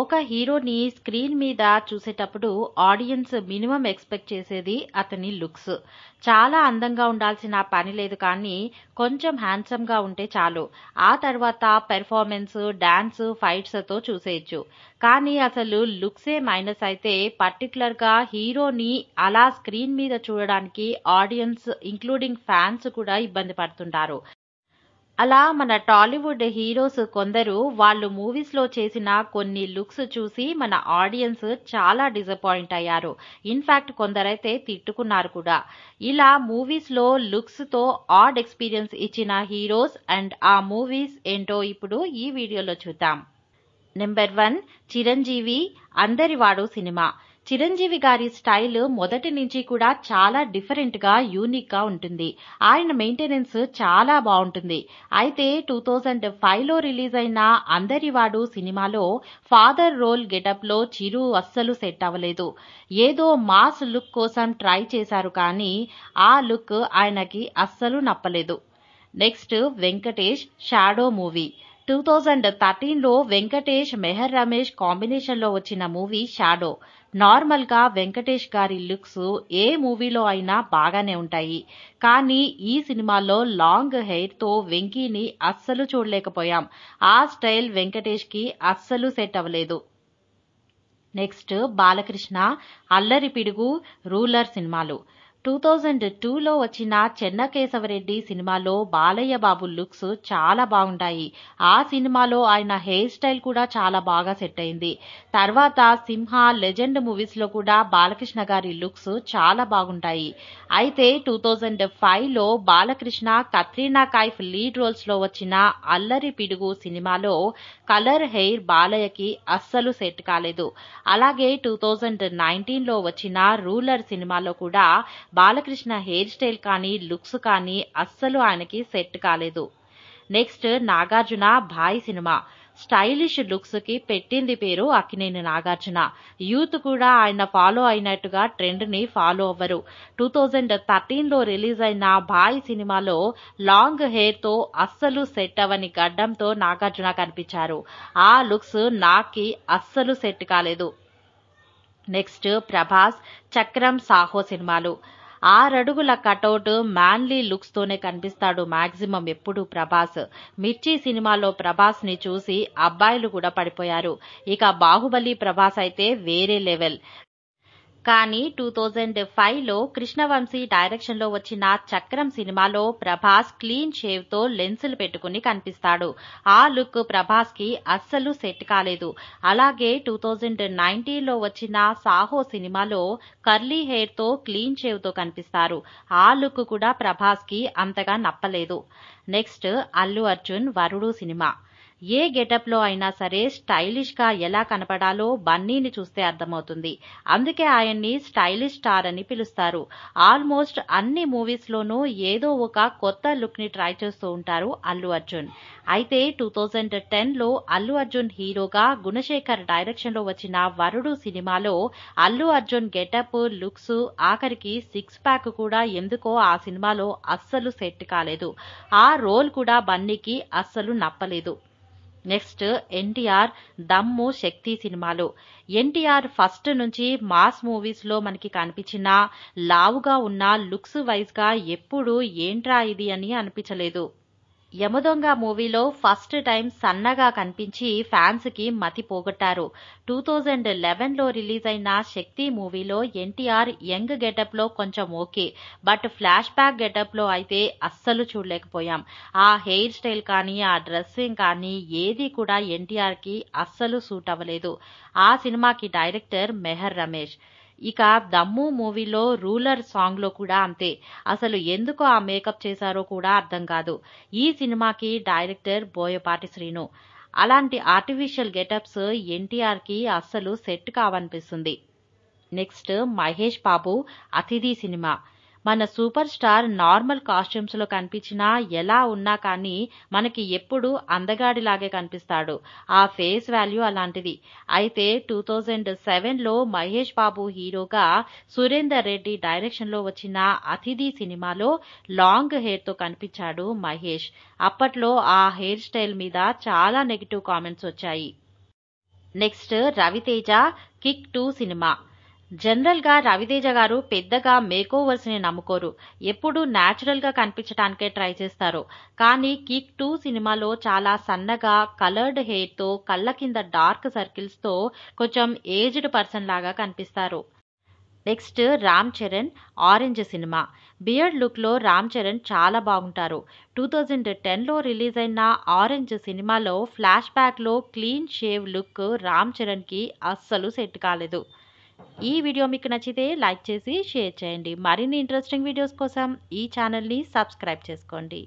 ఒక హీరోని స్క్రీన్ మీద చూసేటప్పుడు ఆడియన్స్ మినిమం ఎక్స్పెక్ట్ చేసేది అతని లుక్స్ చాలా అందంగా ఉండాల్సిన పని లేదు కానీ కొంచెం హ్యాండ్సమ్గా ఉంటే చాలు ఆ తర్వాత పెర్ఫార్మెన్స్ డాన్స్ ఫైట్స్తో చూసేయచ్చు కానీ అసలు లుక్సే మైనస్ అయితే గా హీరోని అలా స్క్రీన్ మీద చూడడానికి ఆడియన్స్ ఇంక్లూడింగ్ ఫ్యాన్స్ కూడా ఇబ్బంది పడుతుంటారు అలా మన టాలీవుడ్ హీరోస్ కొందరు వాళ్ళు మూవీస్లో చేసిన కొన్ని లుక్స్ చూసి మన ఆడియన్స్ చాలా డిసప్పాయింట్ అయ్యారు ఇన్ఫ్యాక్ట్ కొందరైతే తిట్టుకున్నారు కూడా ఇలా మూవీస్లో లుక్స్తో ఆడ్ ఎక్స్పీరియన్స్ ఇచ్చిన హీరోస్ అండ్ ఆ మూవీస్ ఏంటో ఇప్పుడు ఈ వీడియోలో చూద్దాం నెంబర్ వన్ చిరంజీవి అందరివాడు సినిమా చిరంజీవి గారి స్టైల్ మొదటి నుంచి కూడా చాలా డిఫరెంట్గా యూనిక్గా ఉంటుంది ఆయన మెయింటెనెన్స్ చాలా బాగుంటుంది అయితే టూ థౌజండ్ ఫైవ్ లో రిలీజ్ అయిన అందరివాడు సినిమాలో ఫాదర్ రోల్ గెటప్లో చిరు అస్సలు సెట్ అవ్వలేదు ఏదో మాస్ లుక్ కోసం ట్రై చేశారు కానీ ఆ లుక్ ఆయనకి అస్సలు నప్పలేదు next Venkatesh Shadow movie two thousand థర్టీన్లో వెంకటేష్ మెహర్ రమేష్ కాంబినేషన్లో వచ్చిన మూవీ షాడో నార్మల్గా వెంకటేష్ గారి లుక్స్ ఏ మూవీలో అయినా బాగానే ఉంటాయి కానీ ఈ సినిమాలో లాంగ్ హెయిర్తో వెంకీని అస్సలు చూడలేకపోయాం ఆ స్టైల్ వెంకటేష్కి అస్సలు సెట్ అవ్వలేదు నెక్స్ట్ బాలకృష్ణ అల్లరి పిడుగు రూలర్ సినిమాలు టూ థౌజండ్ టూలో వచ్చిన చెన్నకేశవరెడ్డి సినిమాలో బాలయ్య బాబు లుక్స్ చాలా బాగుంటాయి ఆ సినిమాలో ఆయన హెయిర్ స్టైల్ కూడా చాలా బాగా సెట్ అయింది తర్వాత సింహ లెజెండ్ మూవీస్లో కూడా బాలకృష్ణ గారి లుక్స్ చాలా బాగుంటాయి అయితే టూ థౌజండ్ ఫైవ్లో బాలకృష్ణ కత్రీనా కైఫ్ లీడ్ రోల్స్లో వచ్చిన అల్లరి పిడుగు సినిమాలో కలర్ హెయిర్ బాలయ్యకి అస్సలు సెట్ కాలేదు అలాగే టూ థౌజండ్ నైన్టీన్లో వచ్చిన రూలర్ సినిమాలో కూడా బాలకృష్ణ హెయిర్ స్టైల్ కానీ లుక్స్ కానీ అస్సలు ఆయనకి సెట్ కాలేదు నెక్స్ట్ నాగార్జున భాయ్ సినిమా స్టైలిష్ లుక్స్ కి పెట్టింది పేరు అక్కినేని నాగార్జున యూత్ కూడా ఆయన ఫాలో అయినట్టుగా ట్రెండ్ ని ఫాలో అవ్వరు టూ థౌజండ్ థర్టీన్ లో రిలీజ్ అయిన భాయ్ సినిమాలో లాంగ్ హెయిర్ తో అస్సలు సెట్ అవని గడ్డంతో నాగార్జున కనిపించారు ఆ లుక్స్ నాకి అస్సలు సెట్ కాలేదు నెక్స్ట్ ప్రభాస్ చక్రం సాహో సినిమాలు ఆరడుగుల కటౌట్ మ్యాన్లీ తోనే కనిపిస్తాడు మాక్సిమం ఎప్పుడు ప్రభాస్ మిర్చి సినిమాలో ప్రభాస్ ని చూసి అబ్బాయిలు కూడా పడిపోయారు ఇక బాహుబలి ప్రభాస్ అయితే వేరే లెవెల్ కానీ టూ థౌజండ్ ఫైవ్లో కృష్ణవంశీ డైరెక్షన్లో వచ్చిన చక్రం సినిమాలో ప్రభాస్ క్లీన్ షేవ్తో లెన్సులు పెట్టుకుని కనిపిస్తాడు ఆ లుక్ ప్రభాస్కి అస్సలు సెట్ కాలేదు అలాగే టూ థౌజండ్ నైన్టీన్లో వచ్చిన సాహో సినిమాలో కర్లీ హెయిర్తో క్లీన్ షేవ్తో కనిపిస్తారు ఆ లుక్ కూడా ప్రభాస్కి అంతగా నప్పలేదు నెక్స్ట్ అల్లు అర్జున్ వరుడు సినిమా ఏ గెటప్లో అయినా సరే స్టైలిష్గా ఎలా కనపడాలో బన్నీని చూస్తే అర్థమవుతుంది అందుకే ఆయన్ని స్టైలిష్ స్టార్ అని పిలుస్తారు ఆల్మోస్ట్ అన్ని మూవీస్లోనూ ఏదో ఒక కొత్త లుక్ని ట్రై చేస్తూ ఉంటారు అల్లు అర్జున్ అయితే టూ థౌజండ్ టెన్లో అల్లు అర్జున్ హీరోగా గుణశేఖర్ డైరెక్షన్లో వచ్చిన వరుడు సినిమాలో అల్లు అర్జున్ గెటప్ లుక్స్ ఆఖరికి సిక్స్ ప్యాక్ కూడా ఎందుకో ఆ సినిమాలో అస్సలు సెట్ కాలేదు ఆ రోల్ కూడా బన్నీకి అస్సలు నప్పలేదు నెక్స్ట్ ఎన్టీఆర్ దమ్ము శక్తి సినిమాలు ఎన్టీఆర్ ఫస్ట్ నుంచి మాస్ మూవీస్లో మనకి కనిపించిన లావుగా ఉన్న లుక్స్ వైజ్గా ఎప్పుడూ ఏంట్రా ఇది అని అనిపించలేదు యమదొంగ మూవీలో ఫస్ట్ టైం సన్నగా కనిపించి ఫ్యాన్స్కి మతి పోగొట్టారు టూ థౌజండ్ లెవెన్లో రిలీజ్ అయిన శక్తి మూవీలో ఎన్టీఆర్ యంగ్ గెటప్లో కొంచెం ఓకే బట్ ఫ్లాష్ బ్యాక్ గెటప్లో అయితే అస్సలు చూడలేకపోయాం ఆ హెయిర్ స్టైల్ కానీ ఆ డ్రెస్సింగ్ కానీ ఏది కూడా ఎన్టీఆర్కి అస్సలు సూట్ అవ్వలేదు ఆ సినిమాకి డైరెక్టర్ మెహర్ రమేష్ ఇక దమ్ము మూవీలో రూలర్ సాంగ్లో కూడా అంతే అసలు ఎందుకు ఆ మేకప్ చేశారో కూడా అర్థం కాదు ఈ సినిమాకి డైరెక్టర్ బోయపాటి శ్రీను అలాంటి ఆర్టిఫిషియల్ గెటప్స్ ఎన్టీఆర్కి అస్సలు సెట్ కావనిపిస్తుంది నెక్స్ట్ మహేష్ బాబు అతిథి సినిమా మన సూపర్ స్టార్ నార్మల్ కాస్ట్యూమ్స్లో కనిపించినా ఎలా ఉన్నా కానీ మనకి ఎప్పుడు అందగాడిలాగే కనిపిస్తాడు ఆ ఫేస్ వాల్యూ అలాంటిది అయితే టూ థౌజండ్ సెవెన్లో మహేష్ బాబు హీరోగా సురేందర్ రెడ్డి డైరెక్షన్లో వచ్చిన అతిథి సినిమాలో లాంగ్ హెయిర్తో కనిపించాడు మహేష్ అప్పట్లో ఆ హెయిర్ స్టైల్ మీద చాలా నెగిటివ్ కామెంట్స్ వచ్చాయి నెక్స్ట్ రవితేజ కిక్ టూ సినిమా జనరల్గా రవితేజ గారు పెద్దగా మేకోవర్స్ని నమ్ముకోరు ఎప్పుడూ గా కనిపించడానికే ట్రై చేస్తారు కానీ కిక్ టూ సినిమాలో చాలా సన్నగా కలర్డ్ హెయిర్తో కళ్ళ కింద డార్క్ సర్కిల్స్తో కొంచెం ఏజ్డ్ పర్సన్ లాగా కనిపిస్తారు నెక్స్ట్ రామ్ చరణ్ ఆరెంజ్ సినిమా బియర్డ్ లుక్లో రామ్ చరణ్ చాలా బాగుంటారు టూ థౌజండ్ టెన్లో రిలీజ్ అయిన ఆరెంజ్ సినిమాలో ఫ్లాష్ బ్యాక్లో క్లీన్ షేవ్ లుక్ రామ్ చరణ్కి అస్సలు సెట్ కాలేదు ఈ వీడియో మీకు నచ్చితే లైక్ చేసి షేర్ చేయండి మరిన్ని ఇంట్రెస్టింగ్ వీడియోస్ కోసం ఈ ఛానల్ని సబ్స్క్రైబ్ చేసుకోండి